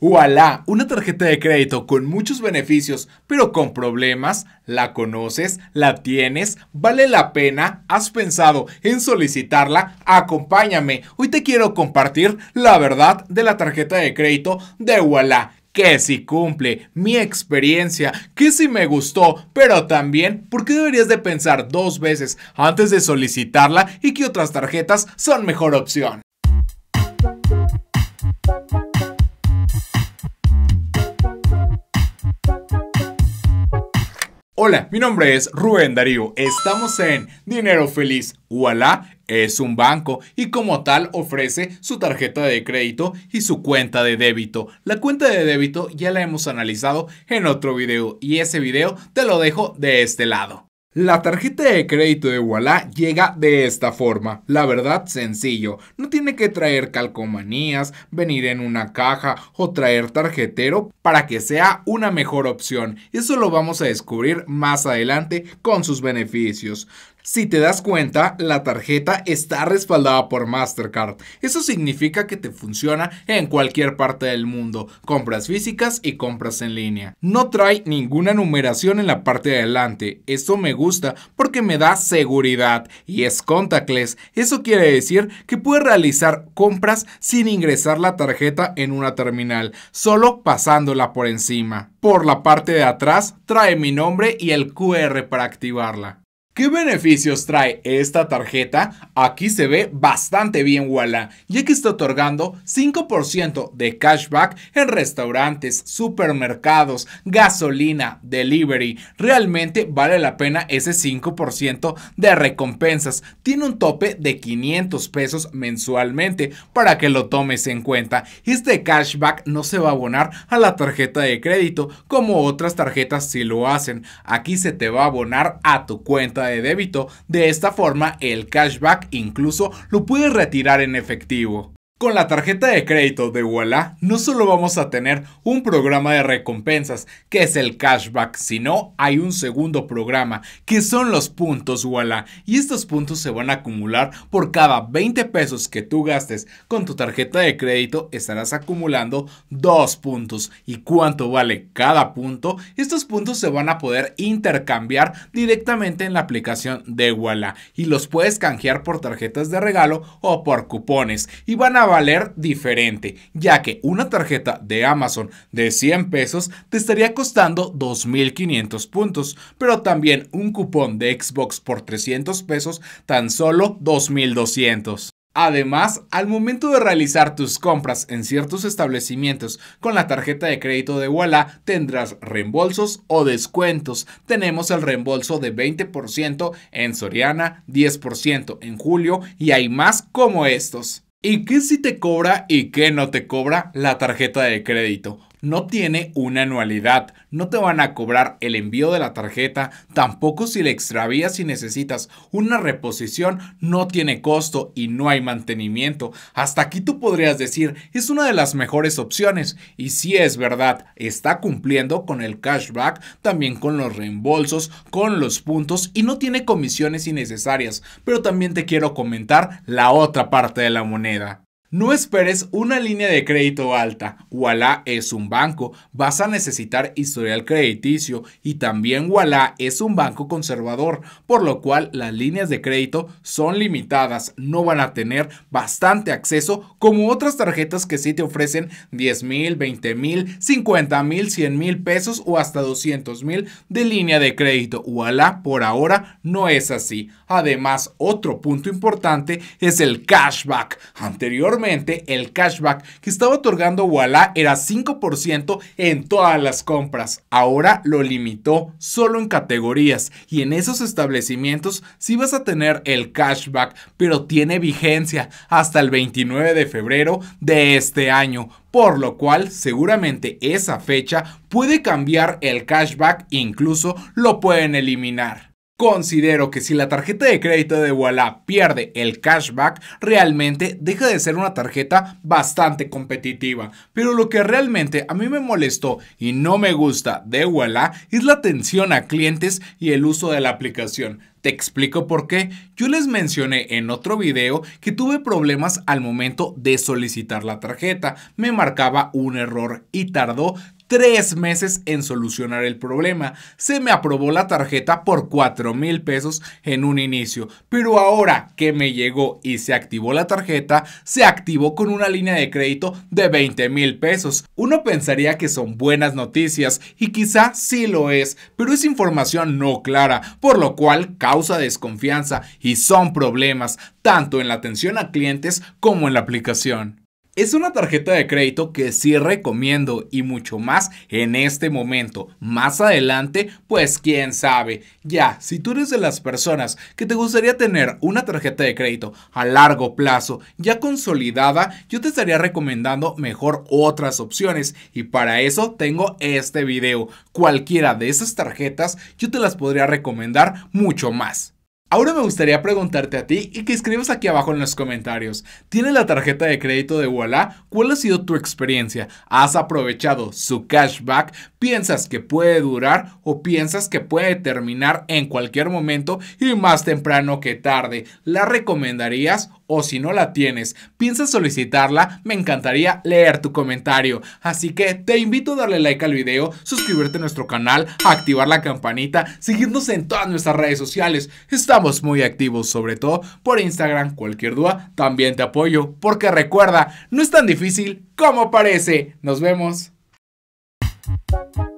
Wallah, una tarjeta de crédito con muchos beneficios, pero con problemas, la conoces, la tienes, vale la pena, has pensado en solicitarla, acompáñame. Hoy te quiero compartir la verdad de la tarjeta de crédito de Wallah, que si cumple mi experiencia, que si me gustó, pero también por qué deberías de pensar dos veces antes de solicitarla y que otras tarjetas son mejor opción. Hola, mi nombre es Rubén Darío. Estamos en Dinero Feliz. Voilà, es un banco y como tal ofrece su tarjeta de crédito y su cuenta de débito. La cuenta de débito ya la hemos analizado en otro video y ese video te lo dejo de este lado. La tarjeta de crédito de Walla llega de esta forma, la verdad sencillo, no tiene que traer calcomanías, venir en una caja o traer tarjetero para que sea una mejor opción, eso lo vamos a descubrir más adelante con sus beneficios. Si te das cuenta, la tarjeta está respaldada por Mastercard. Eso significa que te funciona en cualquier parte del mundo, compras físicas y compras en línea. No trae ninguna numeración en la parte de adelante. eso me gusta porque me da seguridad y es contactless. Eso quiere decir que puedes realizar compras sin ingresar la tarjeta en una terminal, solo pasándola por encima. Por la parte de atrás trae mi nombre y el QR para activarla. ¿Qué beneficios trae esta tarjeta? Aquí se ve bastante bien Walla, ya que está otorgando 5% de cashback en restaurantes, supermercados, gasolina, delivery. Realmente vale la pena ese 5% de recompensas. Tiene un tope de 500 pesos mensualmente para que lo tomes en cuenta. Este cashback no se va a abonar a la tarjeta de crédito como otras tarjetas si lo hacen. Aquí se te va a abonar a tu cuenta de débito. De esta forma, el cashback incluso lo puedes retirar en efectivo. Con la tarjeta de crédito de Walla no solo vamos a tener un programa de recompensas, que es el cashback, sino hay un segundo programa, que son los puntos Walla. Y estos puntos se van a acumular por cada 20 pesos que tú gastes con tu tarjeta de crédito, estarás acumulando dos puntos. ¿Y cuánto vale cada punto? Estos puntos se van a poder intercambiar directamente en la aplicación de Walla y los puedes canjear por tarjetas de regalo o por cupones. Y van a valer diferente, ya que una tarjeta de Amazon de 100 pesos te estaría costando 2.500 puntos, pero también un cupón de Xbox por 300 pesos tan solo 2.200. Además, al momento de realizar tus compras en ciertos establecimientos con la tarjeta de crédito de Walla, tendrás reembolsos o descuentos. Tenemos el reembolso de 20% en Soriana, 10% en Julio y hay más como estos. ¿Y qué si te cobra y qué no te cobra la tarjeta de crédito? no tiene una anualidad, no te van a cobrar el envío de la tarjeta, tampoco si la extravías y necesitas una reposición, no tiene costo y no hay mantenimiento. Hasta aquí tú podrías decir, es una de las mejores opciones y si es verdad, está cumpliendo con el cashback, también con los reembolsos, con los puntos y no tiene comisiones innecesarias. Pero también te quiero comentar la otra parte de la moneda. No esperes una línea de crédito alta. Walla es un banco. Vas a necesitar historial crediticio y también Walla es un banco conservador, por lo cual las líneas de crédito son limitadas. No van a tener bastante acceso como otras tarjetas que sí te ofrecen 10 mil, 20 mil, 50 mil, 100 mil pesos o hasta 200 mil de línea de crédito. Walla por ahora no es así. Además, otro punto importante es el cashback. Anterior el cashback que estaba otorgando Walla era 5% en todas las compras. Ahora lo limitó solo en categorías y en esos establecimientos si vas a tener el cashback, pero tiene vigencia hasta el 29 de febrero de este año por lo cual seguramente esa fecha puede cambiar el cashback, e incluso lo pueden eliminar. Considero que si la tarjeta de crédito de Walla pierde el cashback, realmente deja de ser una tarjeta bastante competitiva. Pero lo que realmente a mí me molestó y no me gusta de Walla es la atención a clientes y el uso de la aplicación. Te explico por qué. Yo les mencioné en otro video que tuve problemas al momento de solicitar la tarjeta. Me marcaba un error y tardó tres meses en solucionar el problema. Se me aprobó la tarjeta por 4 mil pesos en un inicio, pero ahora que me llegó y se activó la tarjeta, se activó con una línea de crédito de 20 mil pesos. Uno pensaría que son buenas noticias y quizá sí lo es, pero es información no clara, por lo cual causa desconfianza y son problemas tanto en la atención a clientes como en la aplicación. Es una tarjeta de crédito que sí recomiendo y mucho más en este momento. Más adelante, pues quién sabe. Ya, si tú eres de las personas que te gustaría tener una tarjeta de crédito a largo plazo ya consolidada, yo te estaría recomendando mejor otras opciones y para eso tengo este video. Cualquiera de esas tarjetas yo te las podría recomendar mucho más. Ahora me gustaría preguntarte a ti y que escribas aquí abajo en los comentarios. ¿Tienes la tarjeta de crédito de Walla? ¿Cuál ha sido tu experiencia? ¿Has aprovechado su cashback? ¿Piensas que puede durar o piensas que puede terminar en cualquier momento y más temprano que tarde? ¿La recomendarías o si no la tienes, piensas solicitarla, me encantaría leer tu comentario. Así que te invito a darle like al video, suscribirte a nuestro canal, activar la campanita, seguirnos en todas nuestras redes sociales. Estamos muy activos, sobre todo por Instagram. Cualquier duda, también te apoyo, porque recuerda, no es tan difícil como parece. Nos vemos. Thank you.